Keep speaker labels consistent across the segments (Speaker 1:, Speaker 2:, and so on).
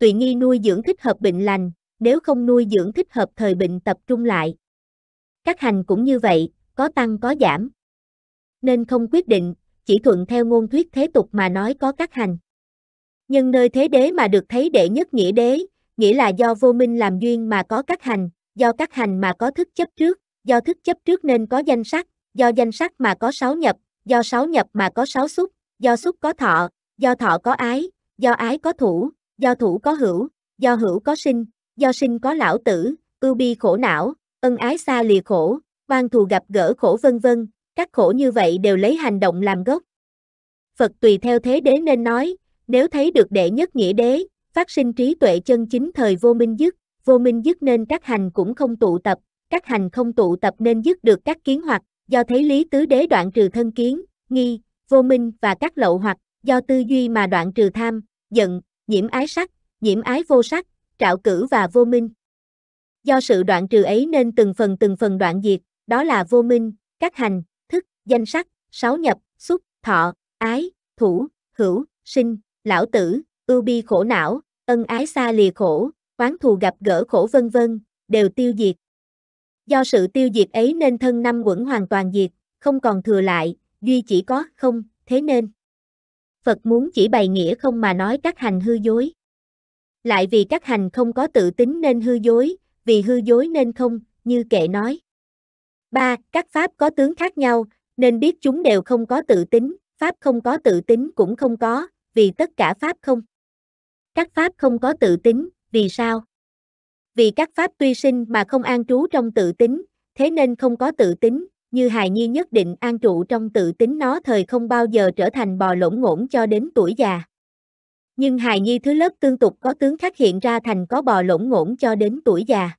Speaker 1: tùy nghi nuôi dưỡng thích hợp bệnh lành, nếu không nuôi dưỡng thích hợp thời bệnh tập trung lại. Các hành cũng như vậy, có tăng có giảm. Nên không quyết định, chỉ thuận theo ngôn thuyết thế tục mà nói có các hành. Nhưng nơi thế đế mà được thấy đệ nhất nghĩa đế, nghĩa là do vô minh làm duyên mà có các hành, do các hành mà có thức chấp trước, do thức chấp trước nên có danh sắc, do danh sắc mà có sáu nhập, do sáu nhập mà có sáu xúc, do xúc có thọ, do thọ có ái, do ái có thủ, do thủ có hữu, do hữu có sinh, do sinh có lão tử, ưu bi khổ não, ân ái xa lìa khổ, quan thù gặp gỡ khổ vân vân, các khổ như vậy đều lấy hành động làm gốc. Phật tùy theo thế đế nên nói, nếu thấy được đệ nhất nghĩa đế, phát sinh trí tuệ chân chính thời vô minh dứt, vô minh dứt nên các hành cũng không tụ tập, các hành không tụ tập nên dứt được các kiến hoặc, do thấy lý tứ đế đoạn trừ thân kiến, nghi, vô minh và các lậu hoặc, do tư duy mà đoạn trừ tham, giận, diễm ái sắc, diễm ái vô sắc, trạo cử và vô minh. Do sự đoạn trừ ấy nên từng phần từng phần đoạn diệt, đó là vô minh, các hành, thức, danh sắc, sáu nhập, xúc, thọ, ái, thủ, hữu, sinh, lão tử, ưu bi khổ não, ân ái xa lìa khổ, quán thù gặp gỡ khổ vân vân, đều tiêu diệt. Do sự tiêu diệt ấy nên thân năm quẩn hoàn toàn diệt, không còn thừa lại, duy chỉ có không, thế nên. Phật muốn chỉ bày nghĩa không mà nói các hành hư dối. Lại vì các hành không có tự tính nên hư dối, vì hư dối nên không, như kệ nói. 3. Các pháp có tướng khác nhau, nên biết chúng đều không có tự tính, pháp không có tự tính cũng không có, vì tất cả pháp không. Các pháp không có tự tính, vì sao? Vì các pháp tuy sinh mà không an trú trong tự tính, thế nên không có tự tính, như hài nhi nhất định an trụ trong tự tính nó thời không bao giờ trở thành bò lỗng ngỗng cho đến tuổi già. Nhưng hài nhi thứ lớp tương tục có tướng khác hiện ra thành có bò lỗng ngỗng cho đến tuổi già.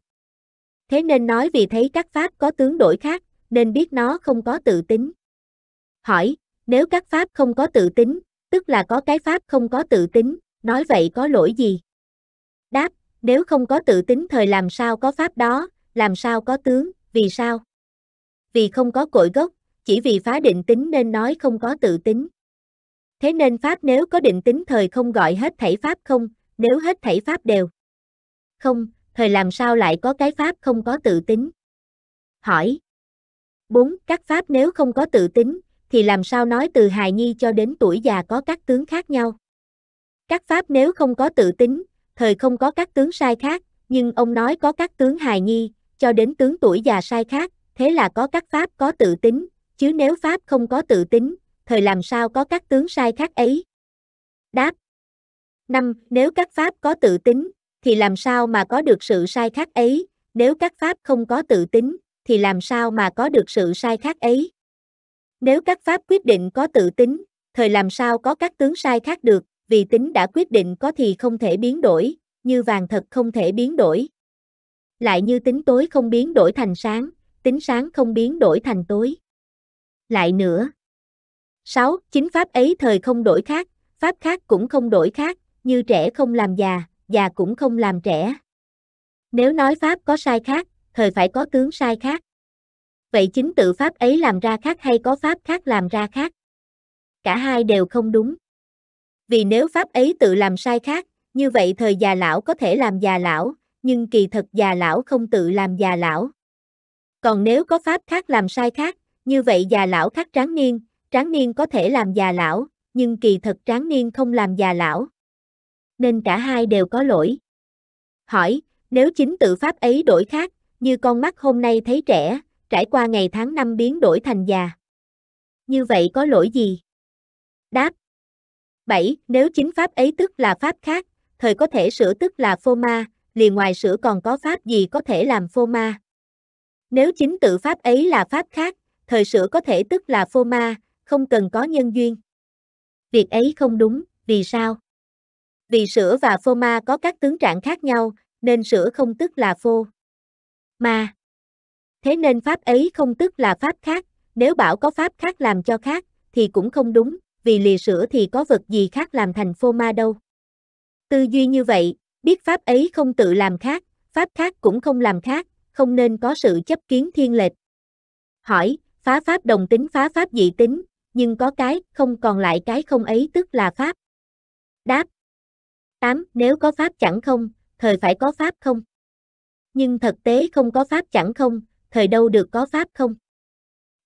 Speaker 1: Thế nên nói vì thấy các pháp có tướng đổi khác, nên biết nó không có tự tính. Hỏi, nếu các pháp không có tự tính, tức là có cái pháp không có tự tính, nói vậy có lỗi gì? Đáp, nếu không có tự tính thời làm sao có pháp đó, làm sao có tướng, vì sao? vì không có cội gốc, chỉ vì phá định tính nên nói không có tự tính. Thế nên Pháp nếu có định tính thời không gọi hết thảy Pháp không, nếu hết thảy Pháp đều. Không, thời làm sao lại có cái Pháp không có tự tính? Hỏi. 4. Các Pháp nếu không có tự tính, thì làm sao nói từ hài nhi cho đến tuổi già có các tướng khác nhau? Các Pháp nếu không có tự tính, thời không có các tướng sai khác, nhưng ông nói có các tướng hài nhi, cho đến tướng tuổi già sai khác, thế là có các pháp có tự tính, chứ nếu pháp không có tự tính, thời làm sao có các tướng sai khác ấy? Đáp năm Nếu các pháp có tự tính, thì làm sao mà có được sự sai khác ấy? Nếu các pháp không có tự tính, thì làm sao mà có được sự sai khác ấy? Nếu các pháp quyết định có tự tính, thời làm sao có các tướng sai khác được, vì tính đã quyết định có thì không thể biến đổi, như vàng thật không thể biến đổi. Lại như tính tối không biến đổi thành sáng, tính sáng không biến đổi thành tối. Lại nữa. 6. Chính pháp ấy thời không đổi khác, pháp khác cũng không đổi khác, như trẻ không làm già, già cũng không làm trẻ. Nếu nói pháp có sai khác, thời phải có tướng sai khác. Vậy chính tự pháp ấy làm ra khác hay có pháp khác làm ra khác? Cả hai đều không đúng. Vì nếu pháp ấy tự làm sai khác, như vậy thời già lão có thể làm già lão, nhưng kỳ thật già lão không tự làm già lão. Còn nếu có pháp khác làm sai khác, như vậy già lão khắc tráng niên, tráng niên có thể làm già lão, nhưng kỳ thật tráng niên không làm già lão. Nên cả hai đều có lỗi. Hỏi, nếu chính tự pháp ấy đổi khác, như con mắt hôm nay thấy trẻ, trải qua ngày tháng năm biến đổi thành già. Như vậy có lỗi gì? Đáp. 7. Nếu chính pháp ấy tức là pháp khác, thời có thể sửa tức là phô ma, liền ngoài sửa còn có pháp gì có thể làm phô ma. Nếu chính tự pháp ấy là pháp khác, thời sửa có thể tức là phô ma, không cần có nhân duyên. Việc ấy không đúng, vì sao? Vì sửa và phô ma có các tướng trạng khác nhau, nên sửa không tức là phô. Ma. Thế nên pháp ấy không tức là pháp khác, nếu bảo có pháp khác làm cho khác, thì cũng không đúng, vì lìa sửa thì có vật gì khác làm thành phô ma đâu. Tư duy như vậy, biết pháp ấy không tự làm khác, pháp khác cũng không làm khác, không nên có sự chấp kiến thiên lệch. Hỏi, phá pháp đồng tính phá pháp dị tính, nhưng có cái không còn lại cái không ấy tức là pháp. Đáp 8. Nếu có pháp chẳng không, thời phải có pháp không? Nhưng thực tế không có pháp chẳng không, thời đâu được có pháp không?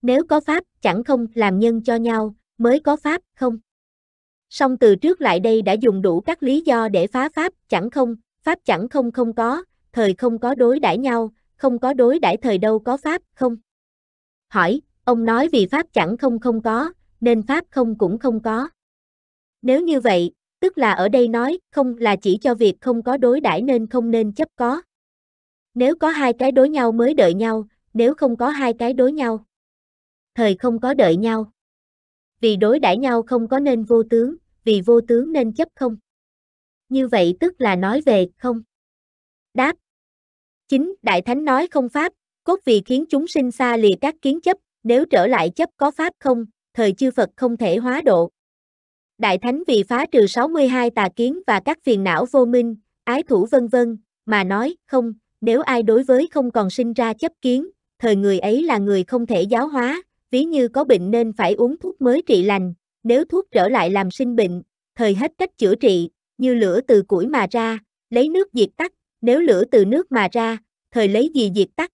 Speaker 1: Nếu có pháp chẳng không làm nhân cho nhau, mới có pháp không? Song từ trước lại đây đã dùng đủ các lý do để phá pháp chẳng không, pháp chẳng không không có, thời không có đối đãi nhau, không có đối đãi thời đâu có pháp không? Hỏi, ông nói vì pháp chẳng không không có, nên pháp không cũng không có. Nếu như vậy, tức là ở đây nói không là chỉ cho việc không có đối đãi nên không nên chấp có. Nếu có hai cái đối nhau mới đợi nhau, nếu không có hai cái đối nhau. Thời không có đợi nhau. Vì đối đãi nhau không có nên vô tướng, vì vô tướng nên chấp không. Như vậy tức là nói về không. Đáp, 9. Đại Thánh nói không pháp, cốt vì khiến chúng sinh xa lìa các kiến chấp, nếu trở lại chấp có pháp không, thời chư Phật không thể hóa độ. Đại Thánh vì phá trừ 62 tà kiến và các phiền não vô minh, ái thủ vân vân, mà nói, không, nếu ai đối với không còn sinh ra chấp kiến, thời người ấy là người không thể giáo hóa, ví như có bệnh nên phải uống thuốc mới trị lành, nếu thuốc trở lại làm sinh bệnh, thời hết cách chữa trị, như lửa từ củi mà ra, lấy nước diệt tắt, nếu lửa từ nước mà ra, thời lấy gì diệt tắt?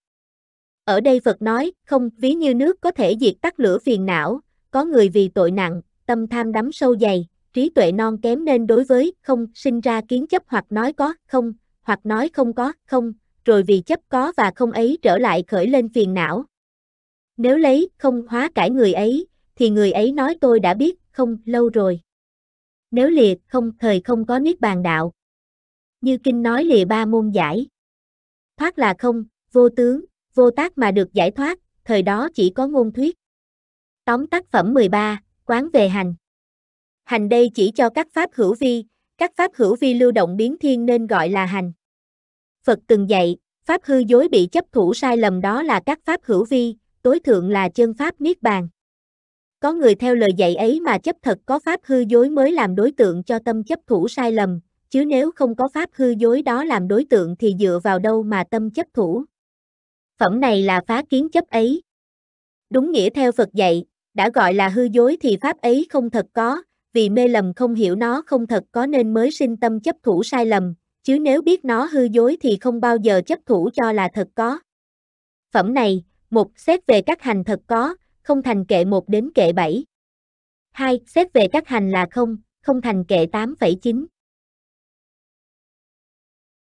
Speaker 1: Ở đây Phật nói, không, ví như nước có thể diệt tắt lửa phiền não, có người vì tội nặng, tâm tham đắm sâu dày, trí tuệ non kém nên đối với không sinh ra kiến chấp hoặc nói có không, hoặc nói không có không, rồi vì chấp có và không ấy trở lại khởi lên phiền não. Nếu lấy không hóa cải người ấy, thì người ấy nói tôi đã biết không lâu rồi. Nếu liệt không thời không có niết bàn đạo như kinh nói lìa ba môn giải. Thoát là không, vô tướng, vô tác mà được giải thoát, thời đó chỉ có ngôn thuyết. Tóm tác phẩm 13, quán về hành. Hành đây chỉ cho các pháp hữu vi, các pháp hữu vi lưu động biến thiên nên gọi là hành. Phật từng dạy, pháp hư dối bị chấp thủ sai lầm đó là các pháp hữu vi, tối thượng là chân pháp niết bàn. Có người theo lời dạy ấy mà chấp thật có pháp hư dối mới làm đối tượng cho tâm chấp thủ sai lầm, chứ nếu không có pháp hư dối đó làm đối tượng thì dựa vào đâu mà tâm chấp thủ. Phẩm này là phá kiến chấp ấy. Đúng nghĩa theo Phật dạy, đã gọi là hư dối thì pháp ấy không thật có, vì mê lầm không hiểu nó không thật có nên mới sinh tâm chấp thủ sai lầm, chứ nếu biết nó hư dối thì không bao giờ chấp thủ cho là thật có. Phẩm này, một xét về các hành thật có, không thành kệ 1 đến kệ 7. 2. Xét về các hành là không, không thành kệ 8,9.